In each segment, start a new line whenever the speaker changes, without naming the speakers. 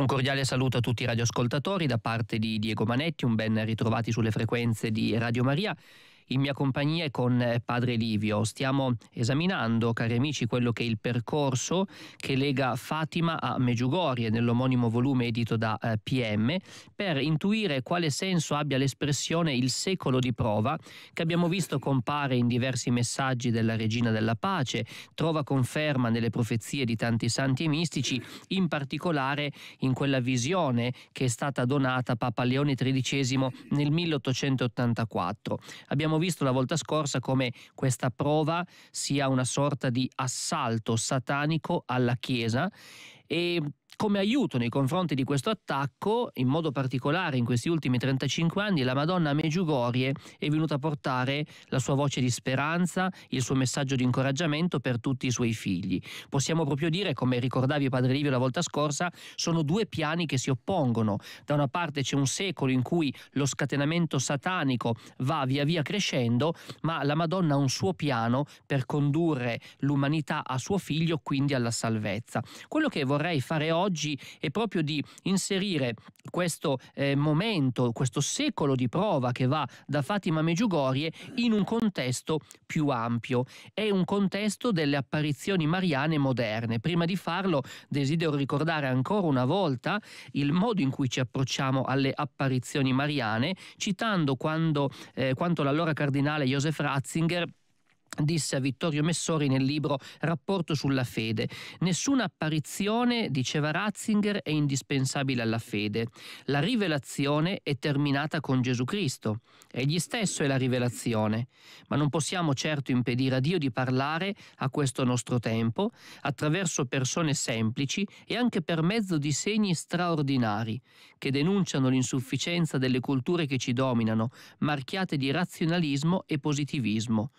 Un cordiale saluto a tutti i radioascoltatori da parte di Diego Manetti, un ben ritrovati sulle frequenze di Radio Maria in mia compagnia e con eh, padre Livio. Stiamo esaminando, cari amici, quello che è il percorso che lega Fatima a Meggiugorie nell'omonimo volume edito da eh, PM per intuire quale senso abbia l'espressione il secolo di prova che abbiamo visto compare in diversi messaggi della regina della pace, trova conferma nelle profezie di tanti santi e mistici, in particolare in quella visione che è stata donata a Papa Leone XIII nel 1884. Abbiamo visto la volta scorsa come questa prova sia una sorta di assalto satanico alla Chiesa e come aiuto nei confronti di questo attacco, in modo particolare in questi ultimi 35 anni, la Madonna Meggiugorie è venuta a portare la sua voce di speranza, il suo messaggio di incoraggiamento per tutti i suoi figli. Possiamo proprio dire, come ricordavi Padre Livio la volta scorsa, sono due piani che si oppongono. Da una parte c'è un secolo in cui lo scatenamento satanico va via via crescendo, ma la Madonna ha un suo piano per condurre l'umanità a suo figlio, quindi alla salvezza. Quello che vorrei fare oggi oggi è proprio di inserire questo eh, momento, questo secolo di prova che va da Fatima Meggiugorie in un contesto più ampio. È un contesto delle apparizioni mariane moderne. Prima di farlo desidero ricordare ancora una volta il modo in cui ci approcciamo alle apparizioni mariane, citando quando, eh, quanto l'allora cardinale Joseph Ratzinger disse a Vittorio Messori nel libro Rapporto sulla fede. Nessuna apparizione, diceva Ratzinger, è indispensabile alla fede. La rivelazione è terminata con Gesù Cristo. Egli stesso è la rivelazione. Ma non possiamo certo impedire a Dio di parlare a questo nostro tempo, attraverso persone semplici e anche per mezzo di segni straordinari, che denunciano l'insufficienza delle culture che ci dominano, marchiate di razionalismo e positivismo.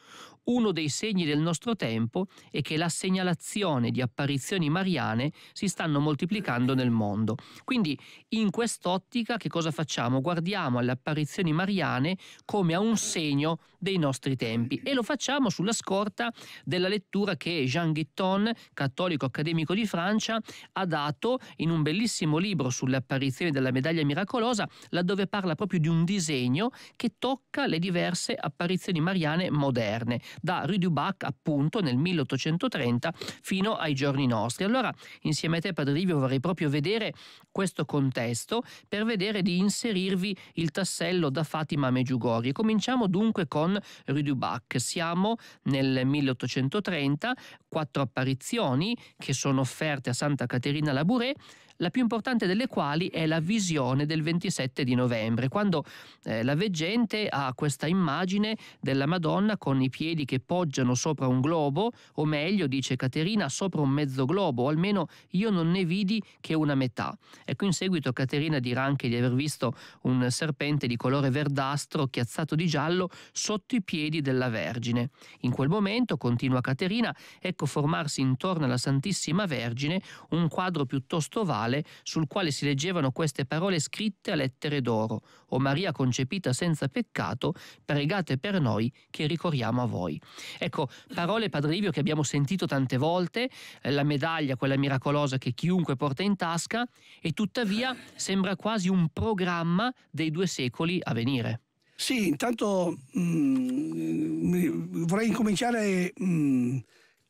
Uno uno dei segni del nostro tempo è che la segnalazione di apparizioni mariane si stanno moltiplicando nel mondo. Quindi in quest'ottica che cosa facciamo? Guardiamo alle apparizioni mariane come a un segno dei nostri tempi e lo facciamo sulla scorta della lettura che Jean Guitton, cattolico accademico di Francia, ha dato in un bellissimo libro sulle apparizioni della medaglia miracolosa, laddove parla proprio di un disegno che tocca le diverse apparizioni mariane moderne, da da Rue du Bac appunto nel 1830 fino ai giorni nostri. Allora insieme a te Padre Livio vorrei proprio vedere questo contesto per vedere di inserirvi il tassello da Fatima a Meggiugori. Cominciamo dunque con Rue du Bac. Siamo nel 1830, quattro apparizioni che sono offerte a Santa Caterina Labouré, la più importante delle quali è la visione del 27 di novembre, quando eh, la veggente ha questa immagine della Madonna con i piedi che poggiano sopra un globo, o meglio, dice Caterina, sopra un mezzo globo, o almeno io non ne vidi che una metà. Ecco, in seguito Caterina dirà anche di aver visto un serpente di colore verdastro chiazzato di giallo sotto i piedi della Vergine. In quel momento, continua Caterina, ecco formarsi intorno alla Santissima Vergine un quadro piuttosto ovale murale sul quale si leggevano queste parole scritte a lettere d'oro, O Maria concepita senza peccato, pregate per noi che ricorriamo a voi. Ecco, parole Padre Livio che abbiamo sentito tante volte, eh, la medaglia, quella miracolosa che chiunque porta in tasca, e tuttavia sembra quasi un programma dei due secoli a venire.
Sì, intanto mh, mm, eh, vorrei incominciare mh, mm,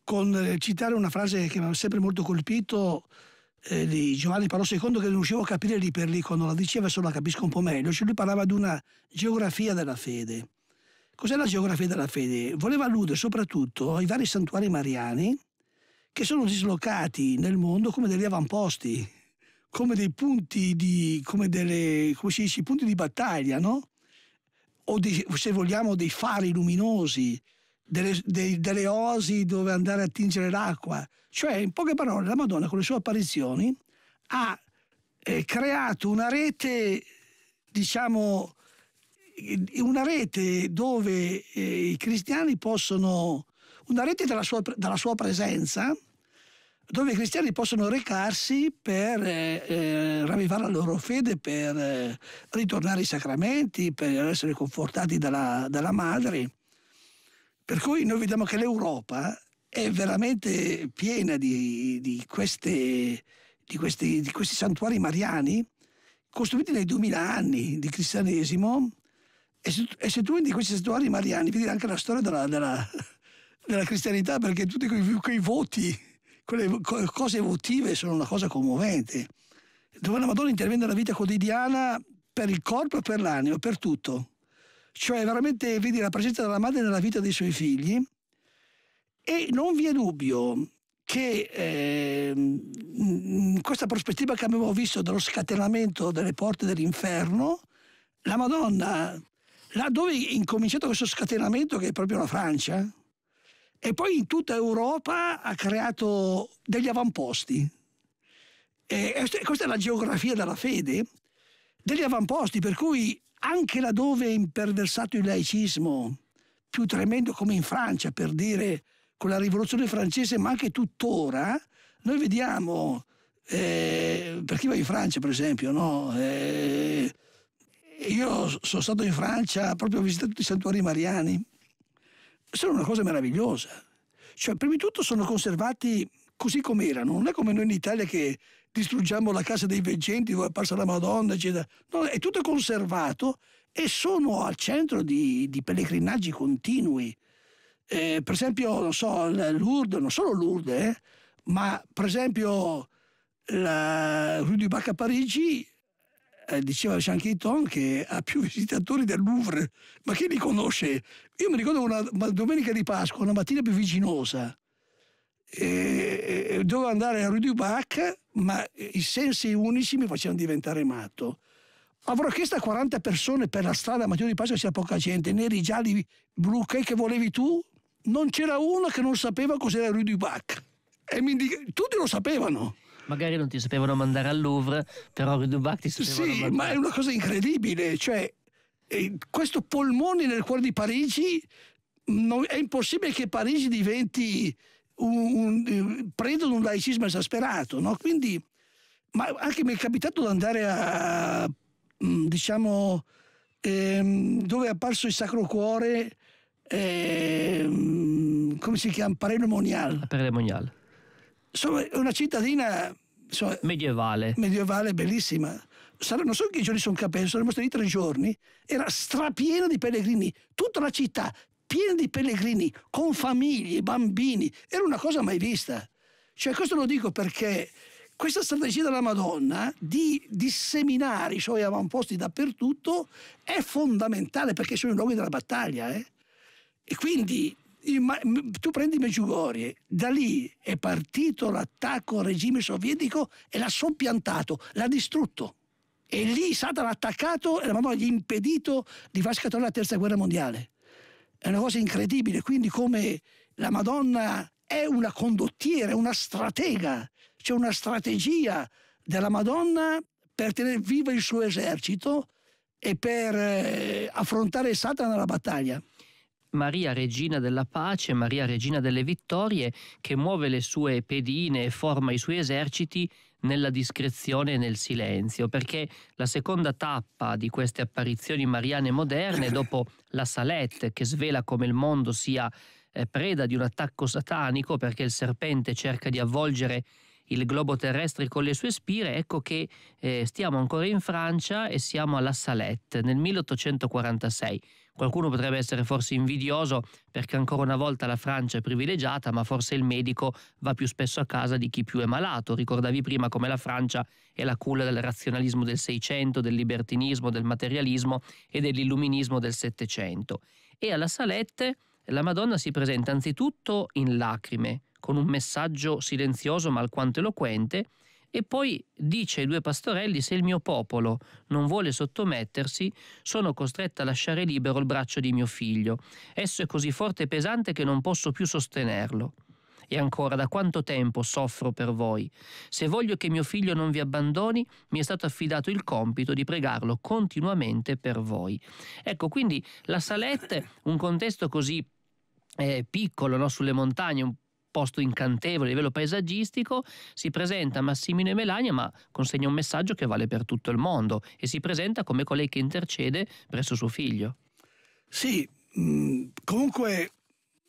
con eh, citare una frase che mi ha sempre molto colpito eh, di Giovanni Paolo II che non riuscivo a capire lì per lì, quando la diceva solo la capisco un po' meglio, cioè lui parlava di una geografia della fede. Cos'è la geografia della fede? Voleva alludere soprattutto ai vari santuari mariani che sono dislocati nel mondo come degli avamposti, come dei punti di, come delle, come dice, punti di battaglia, no? o di, se vogliamo dei fari luminosi delle, dei, delle osi dove andare a tingere l'acqua. Cioè, in poche parole, la Madonna con le sue apparizioni ha eh, creato una rete, diciamo, una rete dove eh, i cristiani possono, una rete dalla sua, dalla sua, presenza, dove i cristiani possono recarsi per eh, eh ravvivare la loro fede, per eh, ritornare ai sacramenti, per essere confortati dalla, dalla madre. Per cui noi vediamo che l'Europa è veramente piena di, di, queste, di, questi, di questi santuari mariani costruiti nei 2000 anni di cristianesimo e se, e se tu in questi santuari mariani vedi anche la storia della, della, della cristianità perché tutti quei, quei voti, quelle cose votive sono una cosa commovente dove la Madonna interviene nella vita quotidiana per il corpo e per l'anima, per tutto cioè veramente vedi la presenza della madre nella vita dei suoi figli e non vi è dubbio che eh, questa prospettiva che abbiamo visto dello scatenamento delle porte dell'inferno, la Madonna, là dove è incominciato questo scatenamento che è proprio la Francia, e poi in tutta Europa ha creato degli avamposti. E questa è la geografia della fede, degli avamposti per cui anche laddove è imperversato il laicismo più tremendo come in Francia, per dire, con la rivoluzione francese, ma anche tuttora, noi vediamo, eh, per chi va in Francia per esempio, no? eh, io sono stato in Francia, proprio ho visitato i santuari mariani, sono una cosa meravigliosa. Cioè, prima di tutto sono conservati così come Non è come noi in Italia che distruggiamo la casa dei veggenti dove è apparsa la Madonna, eccetera. No, è tutto conservato e sono al centro di, di pellegrinaggi continui. Eh, per esempio, non so, Lourdes, non solo Lourdes, eh, ma per esempio la Rue du Bac a Parigi eh, diceva Jean Quiton che ha più visitatori del Louvre, ma chi li conosce? Io mi ricordo una domenica di Pasqua, una mattina più vicinosa, e dovevo andare a Rue du Bac, ma i sensi unici mi facevano diventare matto. Avrò chiesto a 40 persone per la strada Matteo di Pasqua c'era poca gente, neri, gialli, blu, che volevi tu? Non c'era uno che non sapeva cos'era Rue du Bac. E mi indica... tutti lo sapevano
magari non ti sapevano mandare al Louvre, però Ridubac ti sapevano sì, mandare. Sì, ma è una cosa incredibile,
cioè questo polmone nel cuore di Parigi non, è impossibile che Parigi diventi un, un, eh, preda di un laicismo esasperato. No? Quindi, ma anche mi è capitato di andare a, mm, diciamo, ehm, dove è apparso il Sacro Cuore, ehm, come si chiama? Pareno Monial.
Pareno Monial.
Insomma, è una cittadina insomma, medievale. Medievale, bellissima. non so che giorni sono capace, saremmo stati tre giorni, era strapiena di pellegrini, tutta la città, piena di pellegrini, con famiglie, bambini, era una cosa mai vista. Cioè, questo lo dico perché questa strategia della Madonna di disseminare i suoi avamposti dappertutto è fondamentale perché sono i luoghi della battaglia. Eh? E quindi tu prendi Meggiugorie, da lì è partito l'attacco al regime sovietico e l'ha soppiantato, l'ha distrutto. E lì Satana ha attaccato e la Madonna gli ha impedito di far scattare la terza guerra mondiale. È una cosa incredibile, quindi come la Madonna è una condottiera, è una stratega, c'è una strategia della Madonna per tenere vivo il suo esercito e per eh, affrontare Satana nella battaglia.
Maria Regina della Pace, Maria Regina delle Vittorie, che muove le sue pedine e forma i suoi eserciti nella discrezione e nel silenzio, perché la seconda tappa di queste apparizioni mariane moderne, dopo la Salette, che svela come il mondo sia eh, preda di un attacco satanico perché il serpente cerca di avvolgere il globo terrestre con le sue spire, ecco che eh, stiamo ancora in Francia e siamo alla Salette nel 1846 Qualcuno potrebbe essere forse invidioso perché ancora una volta la Francia è privilegiata, ma forse il medico va più spesso a casa di chi più è malato. Ricordavi prima come la Francia è la culla del razionalismo del Seicento, del libertinismo, del materialismo e dell'illuminismo del Settecento. E alla Salette la Madonna si presenta anzitutto in lacrime, con un messaggio silenzioso ma alquanto eloquente, e poi dice ai due pastorelli, se il mio popolo non vuole sottomettersi, sono costretta a lasciare libero il braccio di mio figlio. Esso è così forte e pesante che non posso più sostenerlo. E ancora, da quanto tempo soffro per voi? Se voglio che mio figlio non vi abbandoni, mi è stato affidato il compito di pregarlo continuamente per voi. Ecco, quindi la salette, un contesto così eh, piccolo no? sulle montagne, un posto incantevole a livello paesaggistico, si presenta Massimino e Melania ma consegna un messaggio che vale per tutto il mondo e si presenta come colei che intercede presso suo figlio.
Sì, mm, comunque,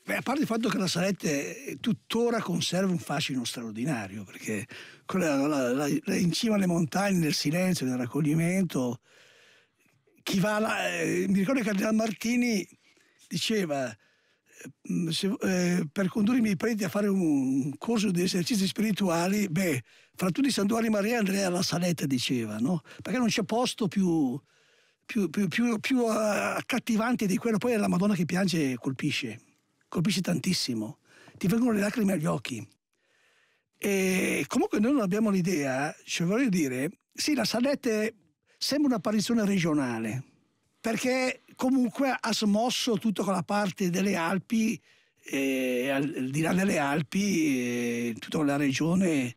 beh, a parte il fatto che la Salette tuttora conserva un fascino straordinario, perché quella, la, la, la, in cima alle montagne, nel silenzio, nel raccoglimento, chi va là, eh, mi ricordo che Andrea Martini diceva Ehm, se, eh, per condurre i miei preti a fare un corso di esercizi spirituali, beh, fra tutti i santuari Maria Andrea La Saletta diceva, no? Perché non c'è posto più, più, più, più, più eh, accattivante di quello. Poi è la Madonna che piange colpisce, colpisce tantissimo. Ti vengono le lacrime agli occhi. E comunque noi non abbiamo l'idea, cioè voglio dire, sì, la saletta sembra un'apparizione regionale, perché comunque ha smosso tutta quella parte delle Alpi, eh, al, al, di là delle Alpi, eh, tutta quella regione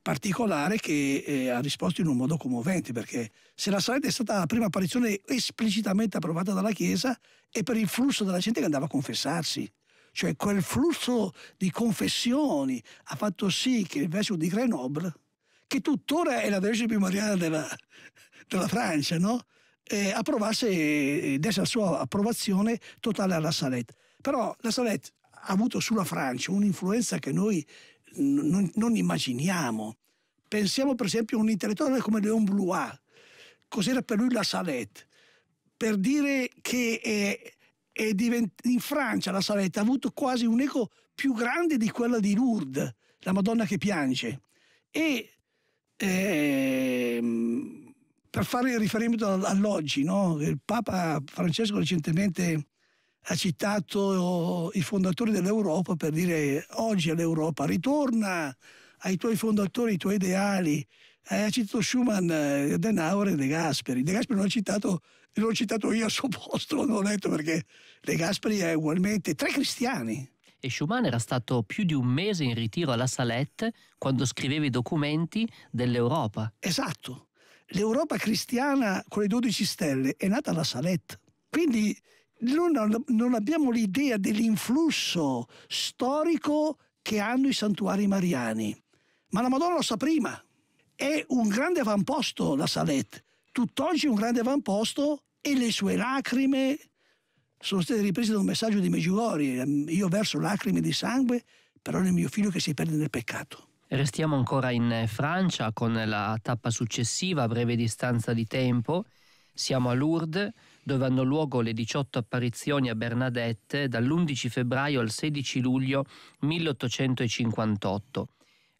particolare che eh, ha risposto in un modo commovente, perché se la saletta è stata la prima apparizione esplicitamente approvata dalla Chiesa è per il flusso della gente che andava a confessarsi. Cioè quel flusso di confessioni ha fatto sì che il vescovo di Grenoble, che tuttora è la Vergine più mariana della, della Francia, no? eh, approvasse, eh, desse la sua approvazione totale alla Salette. Però la Salette ha avuto sulla Francia un'influenza che noi non, non, immaginiamo. Pensiamo per esempio a un intellettuale come Léon Blois, cos'era per lui la Salette, per dire che è, eh, è divent- in Francia la Salette ha avuto quasi un eco più grande di quella di Lourdes, la Madonna che piange. E ehm, per fare riferimento all'oggi, no? il Papa Francesco recentemente ha citato i fondatori dell'Europa per dire oggi all'Europa ritorna ai tuoi fondatori, ai tuoi ideali. Eh, ha citato Schumann, Denauer e De Gasperi. De Gasperi non l'ho citato, l'ho citato io al suo posto, non l'ho detto perché De Gasperi è ugualmente tre cristiani.
E Schumann era stato più di un mese in ritiro alla Salette quando scriveva i documenti dell'Europa.
Esatto l'Europa cristiana con le 12 stelle è nata alla Salette. Quindi noi non abbiamo l'idea dell'influsso storico che hanno i santuari mariani. Ma la Madonna lo sa prima. È un grande avamposto la Salette, tutt'oggi un grande avamposto e le sue lacrime sono state riprese da un messaggio di Meggiugori. Io verso lacrime di sangue, però nel mio figlio che si perde nel peccato.
Restiamo ancora in eh, Francia con la tappa successiva a breve distanza di tempo. Siamo a Lourdes, dove hanno luogo le 18 apparizioni a Bernadette dall'11 febbraio al 16 luglio 1858.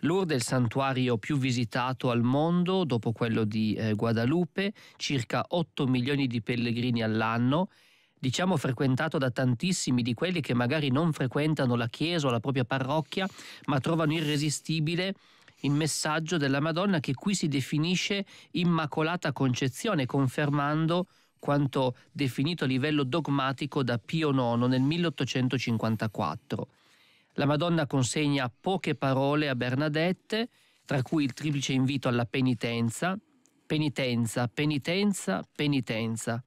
Lourdes è il santuario più visitato al mondo dopo quello di eh, Guadalupe, circa 8 milioni di pellegrini all'anno diciamo frequentato da tantissimi di quelli che magari non frequentano la chiesa o la propria parrocchia, ma trovano irresistibile il messaggio della Madonna che qui si definisce Immacolata Concezione, confermando quanto definito a livello dogmatico da Pio IX nel 1854. La Madonna consegna poche parole a Bernadette, tra cui il triplice invito alla penitenza, penitenza, penitenza, penitenza.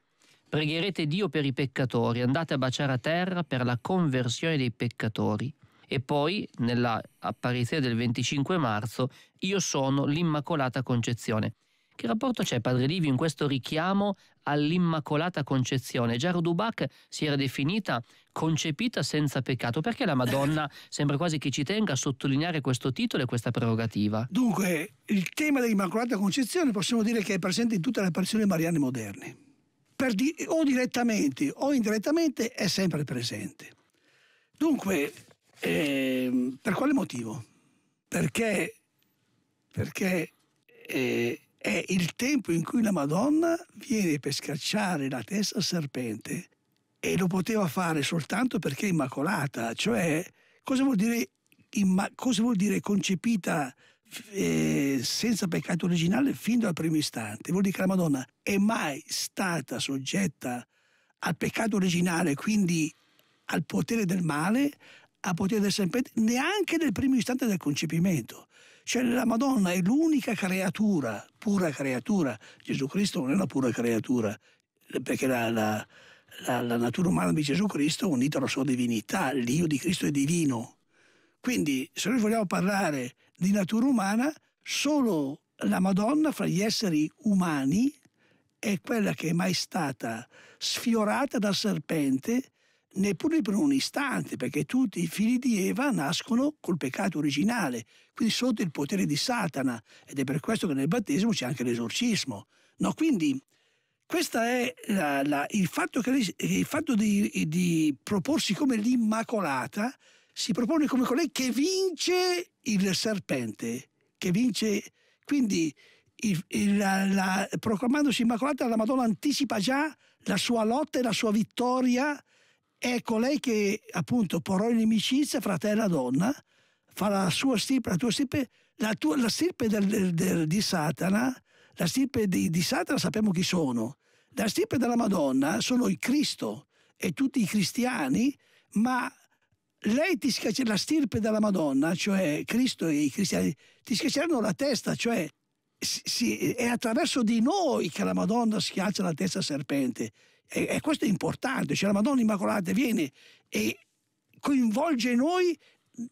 Pregherete Dio per i peccatori, andate a baciare a terra per la conversione dei peccatori. E poi, nella apparizione del 25 marzo, io sono l'Immacolata Concezione. Che rapporto c'è, Padre Livio, in questo richiamo all'Immacolata Concezione? Già Rudubac si era definita concepita senza peccato. Perché la Madonna sembra quasi che ci tenga a sottolineare questo titolo e questa prerogativa?
Dunque, il tema dell'Immacolata Concezione possiamo dire che è presente in tutte le apparizioni mariane moderne di, o direttamente o indirettamente è sempre presente. Dunque, eh, per quale motivo? Perché, perché eh, è il tempo in cui la Madonna viene per scacciare la testa al serpente e lo poteva fare soltanto perché è immacolata, cioè cosa vuol dire, imma, cosa vuol dire concepita eh, senza peccato originale fin dal primo istante. Vuol dire che la Madonna è mai stata soggetta al peccato originale, quindi al potere del male, al potere del serpente, neanche nel primo istante del concepimento. Cioè la Madonna è l'unica creatura, pura creatura. Gesù Cristo non è una pura creatura, perché la, la, la, la natura umana di Gesù Cristo è unita alla sua divinità, l'io di Cristo è divino. Quindi se noi vogliamo parlare di natura umana, solo la Madonna fra gli esseri umani è quella che è mai stata sfiorata dal serpente neppure per un istante, perché tutti i figli di Eva nascono col peccato originale, quindi sotto il potere di Satana, ed è per questo che nel battesimo c'è anche l'esorcismo. No, quindi questo è la, la, il fatto, che, il fatto di, di proporsi come l'Immacolata si propone come colei che vince il serpente, che vince quindi il, il, la, la, proclamandosi immacolata la Madonna anticipa già la sua lotta e la sua vittoria, è colei che appunto porrò in inimicizia fra e la donna, fa la sua stirpe, la tua stirpe, la, tua, la stirpe del, del, del, di Satana, la stirpe di, di Satana sappiamo chi sono, la stirpe della Madonna sono il Cristo e tutti i cristiani, ma lei ti schiaccerà la stirpe della Madonna, cioè Cristo e i cristiani, ti schiacceranno la testa, cioè si, è attraverso di noi che la Madonna schiaccia la testa serpente. E, e, questo è importante, cioè la Madonna Immacolata viene e coinvolge noi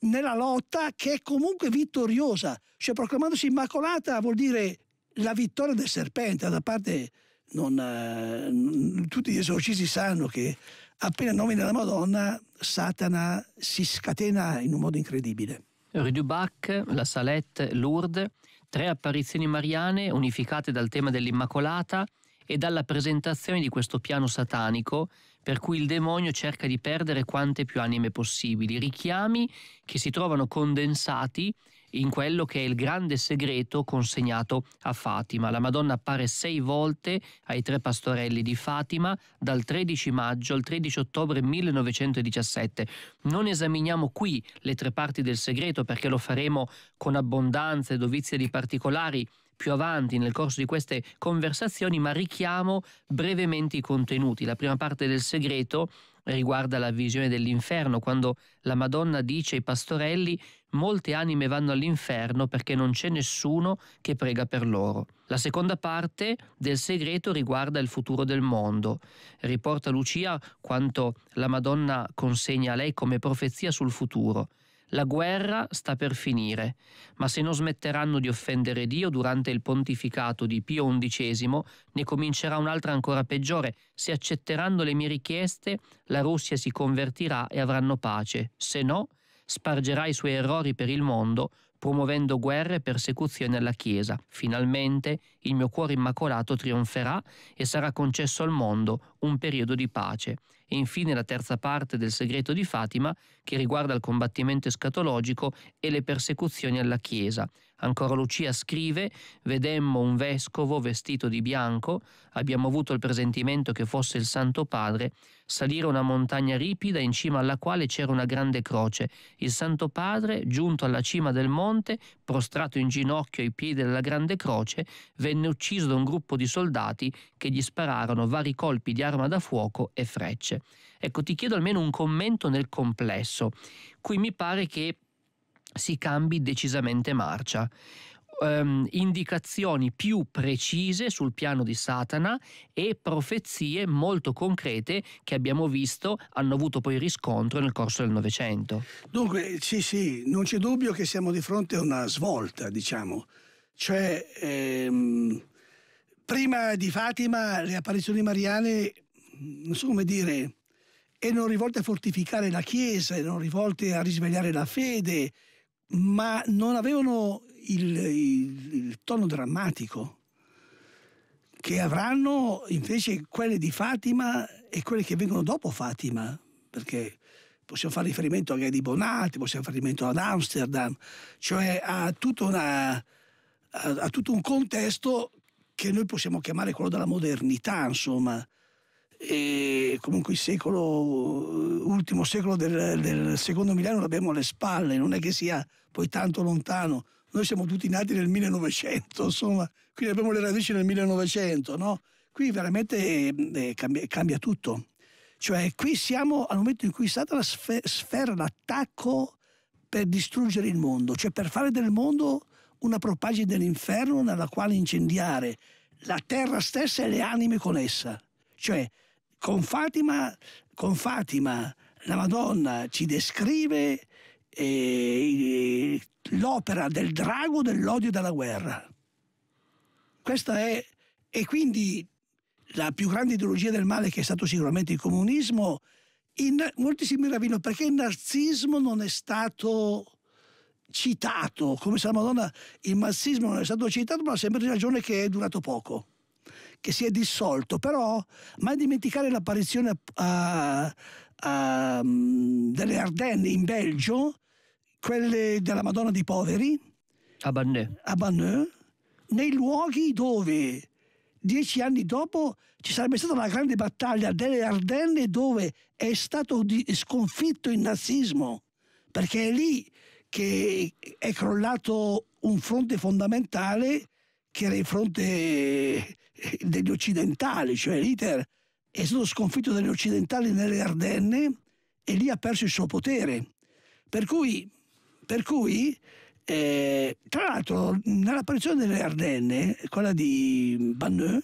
nella lotta che è comunque vittoriosa, cioè proclamandosi Immacolata vuol dire la vittoria del serpente, da parte non, eh, tutti gli esorcisti sanno che Appena nomina la Madonna, Satana si scatena in un modo incredibile.
Rue du Bac, La Salette, Lourdes, tre apparizioni mariane unificate dal tema dell'Immacolata, e dalla presentazione di questo piano satanico per cui il demonio cerca di perdere quante più anime possibili, richiami che si trovano condensati in quello che è il grande segreto consegnato a Fatima. La Madonna appare sei volte ai tre pastorelli di Fatima dal 13 maggio al 13 ottobre 1917. Non esaminiamo qui le tre parti del segreto perché lo faremo con abbondanza e dovizia di particolari più avanti nel corso di queste conversazioni, ma richiamo brevemente i contenuti. La prima parte del segreto riguarda la visione dell'inferno, quando la Madonna dice ai pastorelli molte anime vanno all'inferno perché non c'è nessuno che prega per loro. La seconda parte del segreto riguarda il futuro del mondo. Riporta Lucia quanto la Madonna consegna a lei come profezia sul futuro. La guerra sta per finire, ma se non smetteranno di offendere Dio durante il pontificato di Pio XI, ne comincerà un'altra ancora peggiore. Se accetteranno le mie richieste, la Russia si convertirà e avranno pace, se no spargerà i suoi errori per il mondo, promuovendo guerre e persecuzioni alla Chiesa. Finalmente il mio cuore immacolato trionferà e sarà concesso al mondo un periodo di pace e infine la terza parte del segreto di Fatima che riguarda il combattimento escatologico e le persecuzioni alla Chiesa. Ancora Lucia scrive, vedemmo un vescovo vestito di bianco, abbiamo avuto il presentimento che fosse il Santo Padre, salire una montagna ripida in cima alla quale c'era una grande croce. Il Santo Padre, giunto alla cima del monte, prostrato in ginocchio ai piedi della Grande Croce, venne ucciso da un gruppo di soldati che gli spararono vari colpi di arma da fuoco e frecce. Ecco, ti chiedo almeno un commento nel complesso. Qui mi pare che si cambi decisamente marcia ehm, indicazioni più precise sul piano di Satana e profezie molto concrete che abbiamo visto hanno avuto poi riscontro nel corso del Novecento.
Dunque, sì, sì, non c'è dubbio che siamo di fronte a una svolta, diciamo. Cioè, ehm, prima di Fatima le apparizioni mariane, non so come dire, erano rivolte a fortificare la Chiesa, erano rivolte a risvegliare la fede, ma non avevano il, il, il tono drammatico che avranno invece quelle di Fatima e quelle che vengono dopo Fatima, perché possiamo fare riferimento a Gay di Bonatti, possiamo fare riferimento ad Amsterdam, cioè a tutto, una, a, a tutto un contesto che noi possiamo chiamare quello della modernità, insomma, e comunque il secolo, ultimo secolo del, del secondo millennio l'abbiamo alle spalle, non è che sia poi tanto lontano. Noi siamo tutti nati nel 1900, insomma, quindi abbiamo le radici nel 1900, no? Qui veramente eh, cambia, cambia, tutto. Cioè, qui siamo al momento in cui è stata la sfera d'attacco per distruggere il mondo, cioè per fare del mondo una propaggine dell'inferno nella quale incendiare la terra stessa e le anime con essa. Cioè, con Fatima, con Fatima la Madonna ci descrive eh, l'opera del drago dell'odio e della guerra. Questa è, e quindi la più grande ideologia del male che è stato sicuramente il comunismo, in, molti si meravigliano perché il nazismo non è stato citato, come se la Madonna, il nazismo non è stato citato, ma ha sempre ragione che è durato poco che si è dissolto, però mai dimenticare l'apparizione a, eh, a, eh, delle Ardenne in Belgio, quelle della Madonna dei Poveri, a Banneux, nei luoghi dove dieci anni dopo ci sarebbe stata la grande battaglia delle Ardenne dove è stato sconfitto il nazismo, perché è lì che è crollato un fronte fondamentale che era il fronte degli occidentali, cioè l'Iter è stato sconfitto dagli occidentali nelle Ardenne e lì ha perso il suo potere. Per cui, per cui eh, tra l'altro, nell'apparizione delle Ardenne, quella di Banneux,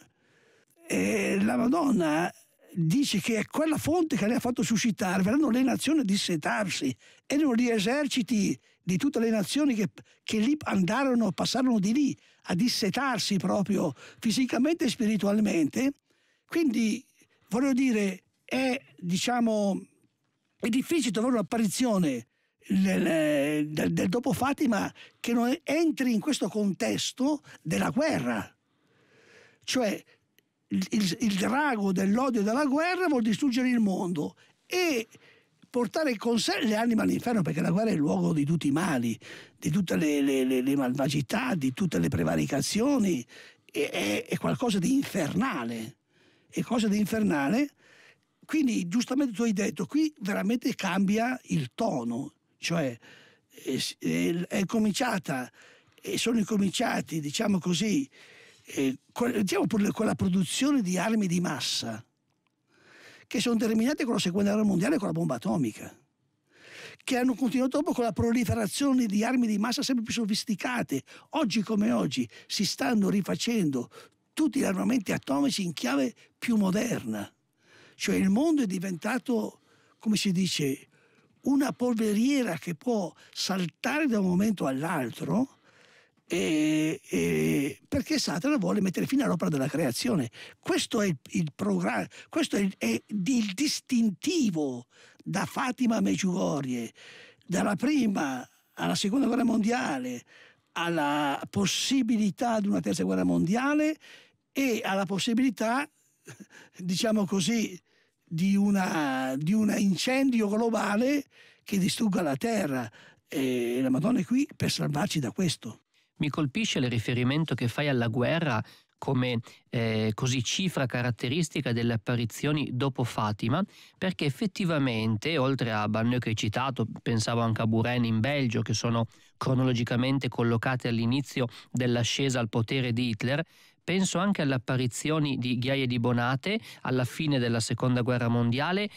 eh, la Madonna dice che è quella fonte che le ha fatto suscitare, verranno le nazioni a dissetarsi, erano gli eserciti di tutte le nazioni che, che lì andarono, passarono di lì a dissetarsi proprio fisicamente e spiritualmente. Quindi voglio dire, è, diciamo, è difficile trovare un'apparizione del, del, del dopo Fatima che non entri in questo contesto della guerra. Cioè, il, il drago dell'odio e della guerra vuol distruggere il mondo e portare con sé le anime all'inferno perché la guerra è il luogo di tutti i mali, di tutte le, le, le, le malvagità, di tutte le prevaricazioni, e, è, è, qualcosa di infernale, è cosa di infernale. Quindi giustamente tu hai detto, qui veramente cambia il tono, cioè è, è, è cominciata, sono incominciati, diciamo così, eh, diciamo pure quella produzione di armi di massa che sono terminate con la seconda guerra mondiale e con la bomba atomica che hanno continuato dopo con la proliferazione di armi di massa sempre più sofisticate. Oggi come oggi si stanno rifacendo tutti gli armamenti atomici in chiave più moderna. Cioè il mondo è diventato, come si dice, una polveriera che può saltare da un momento all'altro e, e perché Satana vuole mettere fine all'opera della creazione. Questo è il, il programma, questo è il, è il distintivo da Fatima Meciugorie, dalla prima alla seconda guerra mondiale, alla possibilità di una terza guerra mondiale e alla possibilità, diciamo così, di, una, di un incendio globale che distrugga la terra. E la Madonna è qui per salvarci da questo.
Mi colpisce il riferimento che fai alla guerra come eh, così cifra caratteristica delle apparizioni dopo Fatima, perché effettivamente, oltre a Banneux che hai citato, pensavo anche a Buren in Belgio, che sono cronologicamente collocate all'inizio dell'ascesa al potere di Hitler, penso anche alle apparizioni di Ghiaie di Bonate alla fine della Seconda Guerra Mondiale.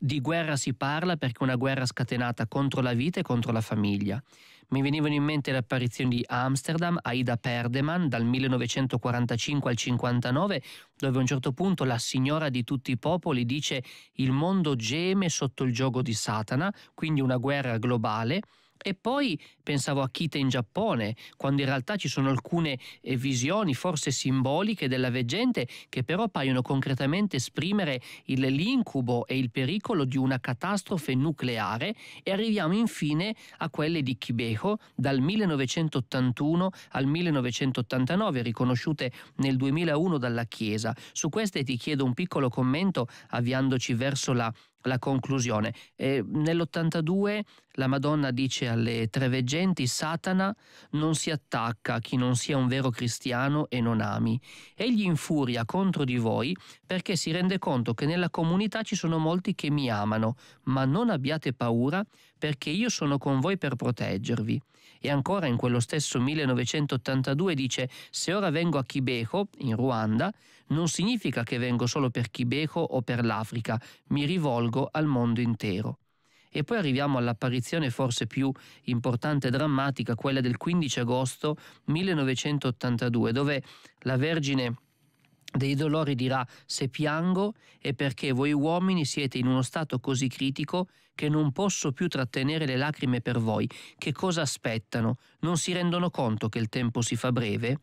Di guerra si parla perché è una guerra scatenata contro la vita e contro la famiglia mi venivano in mente le apparizioni di Amsterdam, Aida Perdeman, dal 1945 al 59, dove a un certo punto la signora di tutti i popoli dice il mondo geme sotto il gioco di Satana, quindi una guerra globale, e poi pensavo a Kita in Giappone, quando in realtà ci sono alcune eh, visioni, forse simboliche, della veggente che però paiono concretamente esprimere il, l'incubo e il pericolo di una catastrofe nucleare e arriviamo infine a quelle di Kibeho dal 1981 al 1989, riconosciute nel 2001 dalla Chiesa. Su queste ti chiedo un piccolo commento avviandoci verso la la conclusione. Eh, nell'82 la Madonna dice alle tre veggenti, Satana non si attacca a chi non sia un vero cristiano e non ami. Egli infuria contro di voi perché si rende conto che nella comunità ci sono molti che mi amano, ma non abbiate paura perché io sono con voi per proteggervi. E ancora in quello stesso 1982 dice se ora vengo a Kibeho, in Ruanda, non significa che vengo solo per Kibeho o per l'Africa, mi rivolgo al mondo intero. E poi arriviamo all'apparizione forse più importante e drammatica, quella del 15 agosto 1982, dove la Vergine dei dolori dirà se piango è perché voi uomini siete in uno stato così critico che non posso più trattenere le lacrime per voi. Che cosa aspettano? Non si rendono conto che il tempo si fa breve?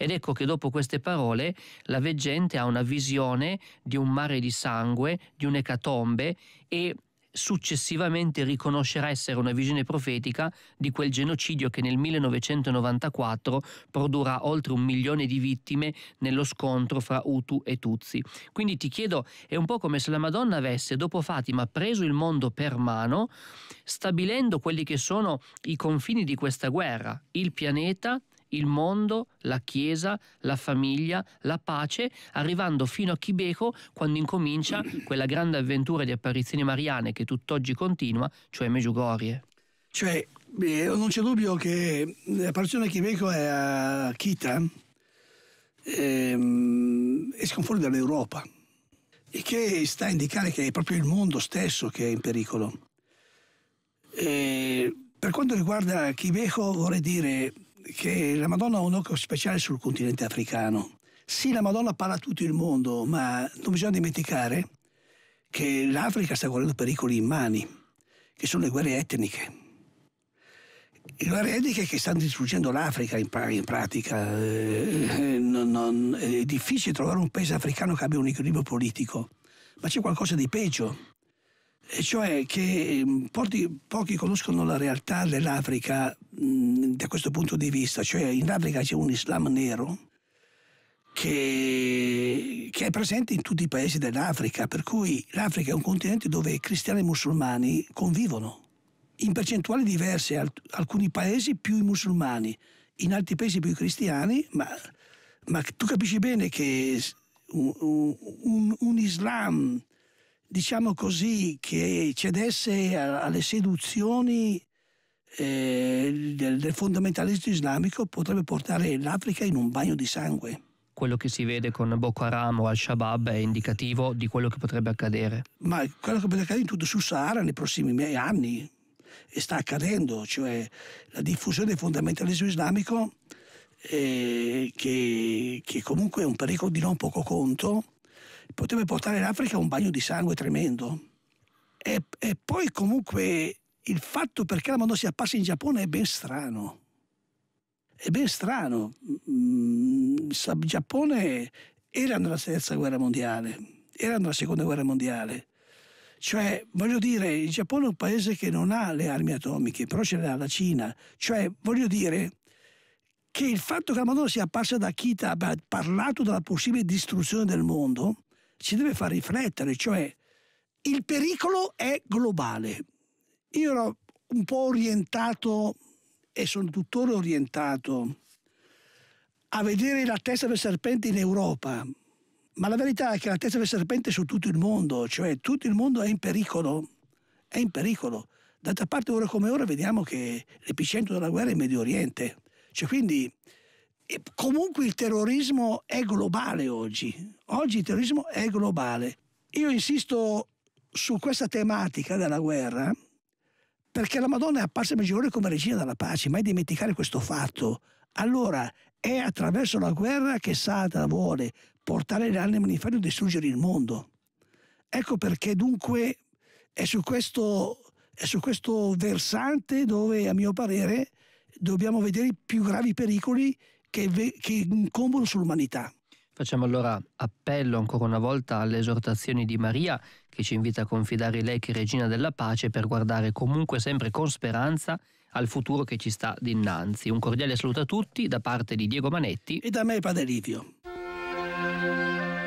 Ed ecco che dopo queste parole la veggente ha una visione di un mare di sangue, di un'ecatombe e successivamente riconoscerà essere una visione profetica di quel genocidio che nel 1994 produrrà oltre un milione di vittime nello scontro fra Hutu e Tutsi. Quindi ti chiedo, è un po' come se la Madonna avesse, dopo Fatima, preso il mondo per mano, stabilendo quelli che sono i confini di questa guerra, il pianeta, il mondo, la Chiesa, la famiglia, la pace, arrivando fino a Chibeco quando incomincia quella grande avventura di apparizioni mariane che tutt'oggi continua, cioè Meggiugorie.
Cioè, beh, non c'è dubbio che l'apparizione a Chibeco è a Chita ehm, escono fuori dall'Europa e che sta a indicare che è proprio il mondo stesso che è in pericolo. E eh, per quanto riguarda Chibeco vorrei dire che la Madonna ha un occhio speciale sul continente africano. Sì, la Madonna parla a tutto il mondo, ma non bisogna dimenticare che l'Africa sta correndo pericoli immani, che sono le guerre etniche. Le guerre etniche che stanno distruggendo l'Africa in, in pratica. Eh, eh, non, non, è difficile trovare un paese africano che abbia un equilibrio politico, ma c'è qualcosa di peggio e cioè che mm, pochi, pochi conoscono la realtà dell'Africa mh, mm, da questo punto di vista, cioè in Africa c'è un Islam nero che, che, è presente in tutti i paesi dell'Africa, per cui l'Africa è un continente dove cristiani e musulmani convivono. In percentuali diverse, alt- alcuni paesi più i musulmani, in altri paesi più i cristiani, ma, ma tu capisci bene che un, un, un Islam diciamo così, che cedesse alle seduzioni eh, del, fondamentalismo islamico potrebbe portare l'Africa in un
bagno di sangue. Quello che si vede con Boko Haram o Al-Shabaab è indicativo di quello che potrebbe accadere.
Ma quello che potrebbe accadere in tutto il Sahara nei prossimi anni e sta accadendo, cioè la diffusione del fondamentalismo islamico eh, che, che comunque è un pericolo di non poco conto poteva portare l'Africa a un bagno di sangue tremendo. E, e poi comunque il fatto perché la Madonna sia apparsa in Giappone è ben strano. È ben strano. Il mm, Giappone era nella terza guerra mondiale, era nella seconda guerra mondiale. Cioè, voglio dire, il Giappone è un paese che non ha le armi atomiche, però ce le ha la Cina. Cioè, voglio dire che il fatto che la Madonna sia apparsa da Akita abbia parlato della possibile distruzione del mondo ci deve far riflettere, cioè il pericolo è globale. Io ero un po' orientato e sono tuttora orientato a vedere la testa del serpente in Europa, ma la verità è che la testa del serpente è su tutto il mondo, cioè tutto il mondo è in pericolo, è in pericolo. D'altra parte ora come ora vediamo che l'epicentro della guerra è in Medio Oriente, cioè quindi e comunque il terrorismo è globale oggi, oggi il terrorismo è globale. Io insisto su questa tematica della guerra perché la Madonna è apparsa a Meggiore come regina della pace, mai dimenticare questo fatto. Allora è attraverso la guerra che Satana vuole portare le anime all'inferno e distruggere il mondo. Ecco perché dunque è su, questo, è su questo versante dove a mio parere dobbiamo vedere i più gravi pericoli che, che
incombono sull'umanità. Facciamo allora appello ancora una volta alle esortazioni di Maria, che ci invita a confidare lei che è regina della pace per guardare comunque sempre con speranza al futuro che ci sta dinanzi. Un cordiale saluto a tutti da parte di Diego Manetti e da me Padre Livio.